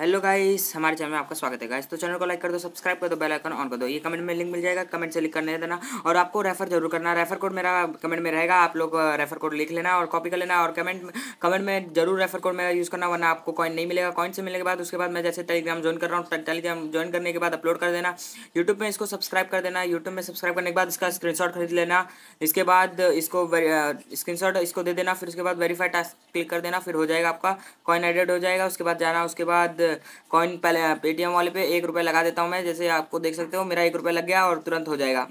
hello guys हमारे channel में आपका स्वागत है गाइस तो चैनल को लाइक कर दो सब्सक्राइब कर दो बेल आइकन ऑन कर दो ये कमेंट में लिंक मिल जाएगा कमेंट से लिख करने देना और आपको रेफर जरूर करना रेफर कोड मेरा कमेंट में रहेगा आप लोग रेफर uh, कोड लिख लेना और कॉपी कर लेना और कमेंट कमेंट में जरूर रेफर कोड मेरा यूज़ करना वरना आपको कॉइन नहीं मिलेगा कॉइन से मिलने के बाद उसके बाद मैं जैसे टेलीग्राम ज्वाइन कर रहा हूँ टेलीग्राम ज्वाइन करने के बाद अपलोड कर देना यूट्यूब में इसको सब्सक्राइब कर देना यूट्यूब में सब्सक्राइब करने के बाद इसका स्क्रीन खरीद लेना इसके बाद इसको स्क्रीन uh, इसको दे देना फिर उसके बाद वेरीफाई टास्क क्लिक कर देना फिर हो जाएगा आपका कॉइन एडेड हो जाएगा उसके बाद जाना उसके बाद कॉइन पहले पेटीएम वाले पे एक रुपये लगा देता हूँ मैं जैसे आपको देख सकते हो मेरा एक रुपये लग गया और तुरंत हो जाएगा